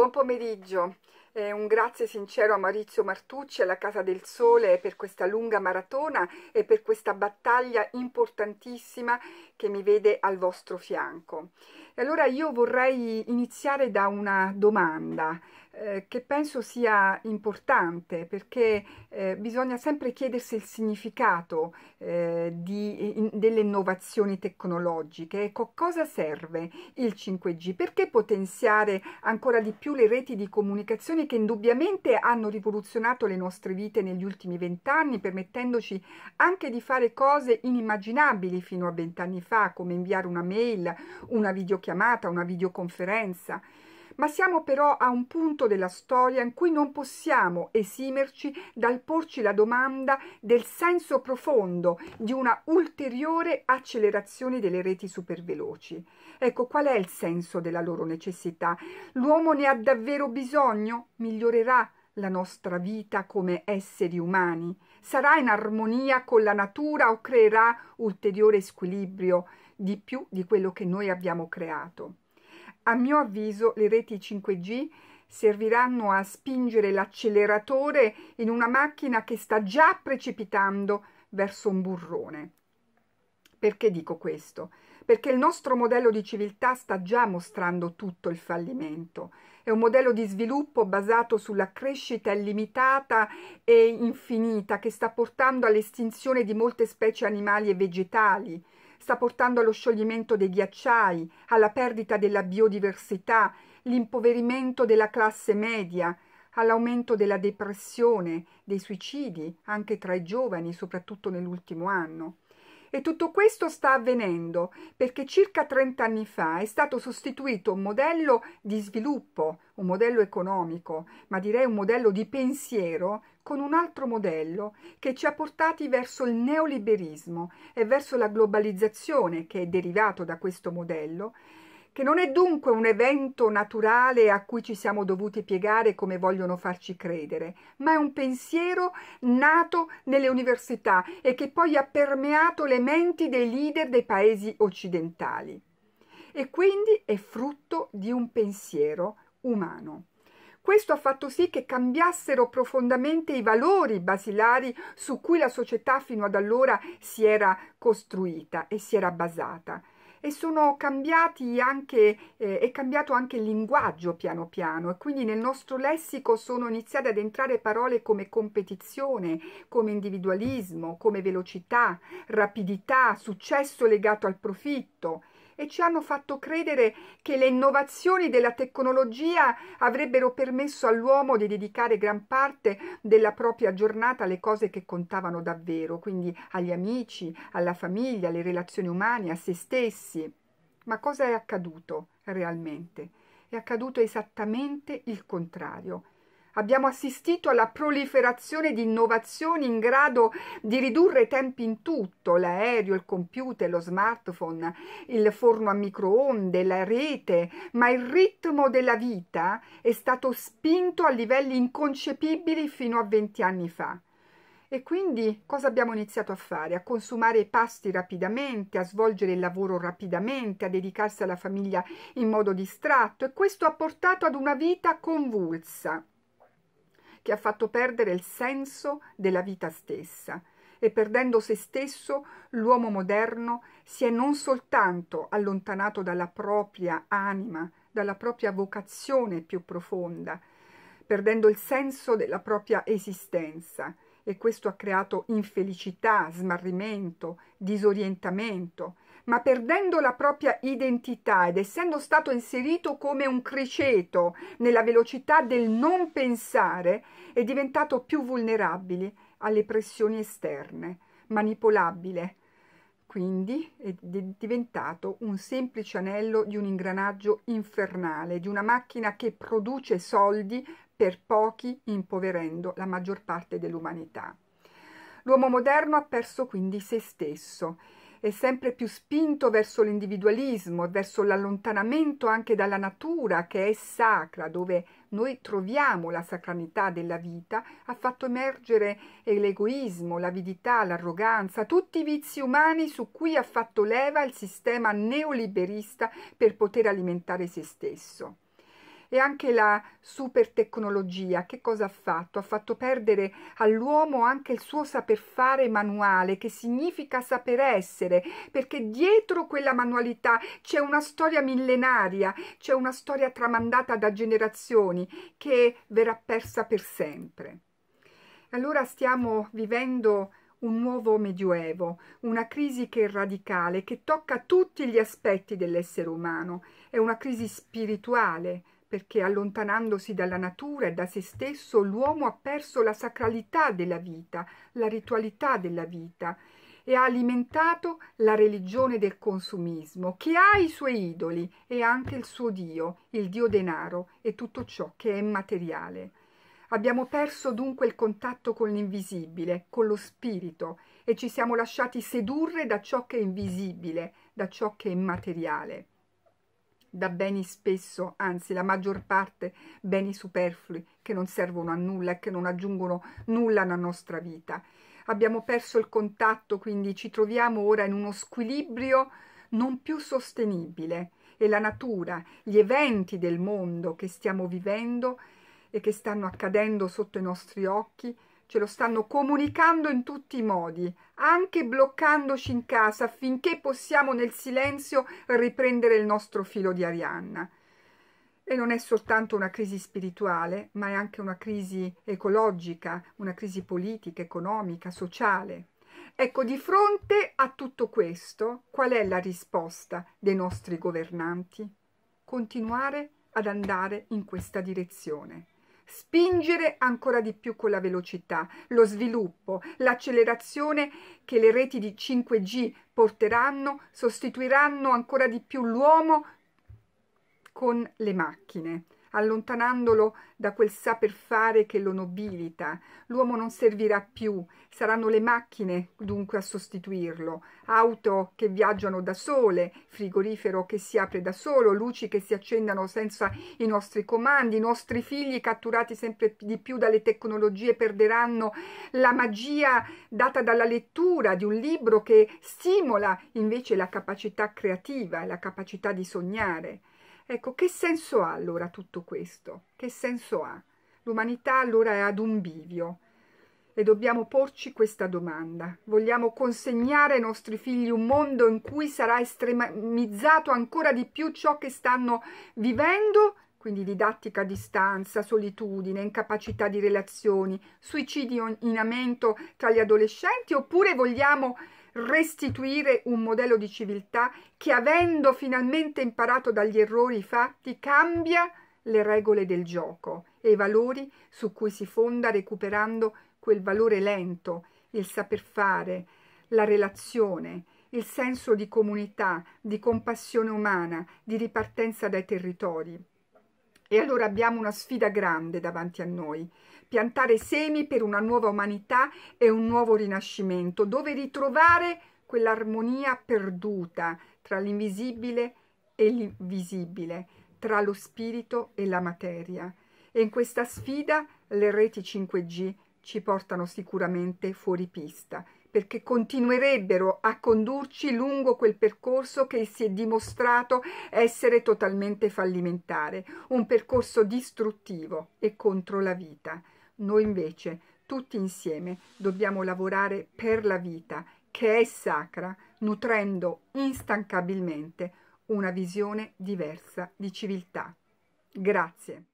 Buon pomeriggio eh, un grazie sincero a Maurizio Martucci e alla Casa del Sole per questa lunga maratona e per questa battaglia importantissima che mi vede al vostro fianco. E allora io vorrei iniziare da una domanda. Eh, che penso sia importante perché eh, bisogna sempre chiedersi il significato eh, di, in, delle innovazioni tecnologiche. Ecco, cosa serve il 5G? Perché potenziare ancora di più le reti di comunicazione che indubbiamente hanno rivoluzionato le nostre vite negli ultimi vent'anni, permettendoci anche di fare cose inimmaginabili fino a vent'anni fa, come inviare una mail, una videochiamata, una videoconferenza. Ma siamo però a un punto della storia in cui non possiamo esimerci dal porci la domanda del senso profondo di una ulteriore accelerazione delle reti superveloci. Ecco, qual è il senso della loro necessità? L'uomo ne ha davvero bisogno? Migliorerà la nostra vita come esseri umani? Sarà in armonia con la natura o creerà ulteriore squilibrio di più di quello che noi abbiamo creato? A mio avviso le reti 5G serviranno a spingere l'acceleratore in una macchina che sta già precipitando verso un burrone. Perché dico questo? Perché il nostro modello di civiltà sta già mostrando tutto il fallimento. È un modello di sviluppo basato sulla crescita illimitata e infinita che sta portando all'estinzione di molte specie animali e vegetali, sta portando allo scioglimento dei ghiacciai, alla perdita della biodiversità, l'impoverimento della classe media, all'aumento della depressione, dei suicidi, anche tra i giovani, soprattutto nell'ultimo anno. E tutto questo sta avvenendo perché circa 30 anni fa è stato sostituito un modello di sviluppo, un modello economico, ma direi un modello di pensiero con un altro modello che ci ha portati verso il neoliberismo e verso la globalizzazione che è derivato da questo modello, che non è dunque un evento naturale a cui ci siamo dovuti piegare come vogliono farci credere, ma è un pensiero nato nelle università e che poi ha permeato le menti dei leader dei paesi occidentali. E quindi è frutto di un pensiero umano. Questo ha fatto sì che cambiassero profondamente i valori basilari su cui la società fino ad allora si era costruita e si era basata e sono cambiati anche, eh, è cambiato anche il linguaggio piano piano e quindi nel nostro lessico sono iniziate ad entrare parole come competizione, come individualismo, come velocità, rapidità, successo legato al profitto, e ci hanno fatto credere che le innovazioni della tecnologia avrebbero permesso all'uomo di dedicare gran parte della propria giornata alle cose che contavano davvero, quindi agli amici, alla famiglia, alle relazioni umane, a se stessi. Ma cosa è accaduto realmente? È accaduto esattamente il contrario. Abbiamo assistito alla proliferazione di innovazioni in grado di ridurre i tempi in tutto, l'aereo, il computer, lo smartphone, il forno a microonde, la rete, ma il ritmo della vita è stato spinto a livelli inconcepibili fino a 20 anni fa. E quindi cosa abbiamo iniziato a fare? A consumare i pasti rapidamente, a svolgere il lavoro rapidamente, a dedicarsi alla famiglia in modo distratto e questo ha portato ad una vita convulsa che ha fatto perdere il senso della vita stessa e perdendo se stesso l'uomo moderno si è non soltanto allontanato dalla propria anima, dalla propria vocazione più profonda, perdendo il senso della propria esistenza, e questo ha creato infelicità, smarrimento, disorientamento, ma perdendo la propria identità ed essendo stato inserito come un criceto nella velocità del non pensare, è diventato più vulnerabile alle pressioni esterne, manipolabile. Quindi è diventato un semplice anello di un ingranaggio infernale, di una macchina che produce soldi per pochi impoverendo la maggior parte dell'umanità. L'uomo moderno ha perso quindi se stesso, è sempre più spinto verso l'individualismo, e verso l'allontanamento anche dalla natura che è sacra, dove noi troviamo la sacranità della vita, ha fatto emergere l'egoismo, l'avidità, l'arroganza, tutti i vizi umani su cui ha fatto leva il sistema neoliberista per poter alimentare se stesso. E anche la super tecnologia, che cosa ha fatto? Ha fatto perdere all'uomo anche il suo saper fare manuale, che significa saper essere, perché dietro quella manualità c'è una storia millenaria, c'è una storia tramandata da generazioni che verrà persa per sempre. Allora stiamo vivendo un nuovo medioevo, una crisi che è radicale, che tocca tutti gli aspetti dell'essere umano. È una crisi spirituale, perché allontanandosi dalla natura e da se stesso l'uomo ha perso la sacralità della vita, la ritualità della vita e ha alimentato la religione del consumismo, che ha i suoi idoli e anche il suo Dio, il Dio denaro e tutto ciò che è materiale. Abbiamo perso dunque il contatto con l'invisibile, con lo spirito, e ci siamo lasciati sedurre da ciò che è invisibile, da ciò che è immateriale da beni spesso, anzi la maggior parte, beni superflui che non servono a nulla e che non aggiungono nulla alla nostra vita. Abbiamo perso il contatto, quindi ci troviamo ora in uno squilibrio non più sostenibile e la natura, gli eventi del mondo che stiamo vivendo e che stanno accadendo sotto i nostri occhi ce lo stanno comunicando in tutti i modi, anche bloccandoci in casa affinché possiamo nel silenzio riprendere il nostro filo di Arianna. E non è soltanto una crisi spirituale, ma è anche una crisi ecologica, una crisi politica, economica, sociale. Ecco, di fronte a tutto questo, qual è la risposta dei nostri governanti? Continuare ad andare in questa direzione spingere ancora di più con la velocità, lo sviluppo, l'accelerazione che le reti di 5G porteranno sostituiranno ancora di più l'uomo con le macchine allontanandolo da quel saper fare che lo nobilita. L'uomo non servirà più, saranno le macchine dunque a sostituirlo, auto che viaggiano da sole, frigorifero che si apre da solo, luci che si accendano senza i nostri comandi, i nostri figli catturati sempre di più dalle tecnologie perderanno la magia data dalla lettura di un libro che stimola invece la capacità creativa, la capacità di sognare. Ecco, che senso ha allora tutto questo? Che senso ha? L'umanità allora è ad un bivio e dobbiamo porci questa domanda. Vogliamo consegnare ai nostri figli un mondo in cui sarà estremizzato ancora di più ciò che stanno vivendo? Quindi didattica a distanza, solitudine, incapacità di relazioni, suicidi in aumento tra gli adolescenti? Oppure vogliamo restituire un modello di civiltà che, avendo finalmente imparato dagli errori fatti, cambia le regole del gioco e i valori su cui si fonda recuperando quel valore lento, il saper fare, la relazione, il senso di comunità, di compassione umana, di ripartenza dai territori. E allora abbiamo una sfida grande davanti a noi, piantare semi per una nuova umanità e un nuovo rinascimento, dove ritrovare quell'armonia perduta tra l'invisibile e l'invisibile, tra lo spirito e la materia. E in questa sfida le reti 5G ci portano sicuramente fuori pista, perché continuerebbero a condurci lungo quel percorso che si è dimostrato essere totalmente fallimentare, un percorso distruttivo e contro la vita. Noi invece, tutti insieme, dobbiamo lavorare per la vita, che è sacra, nutrendo instancabilmente una visione diversa di civiltà. Grazie.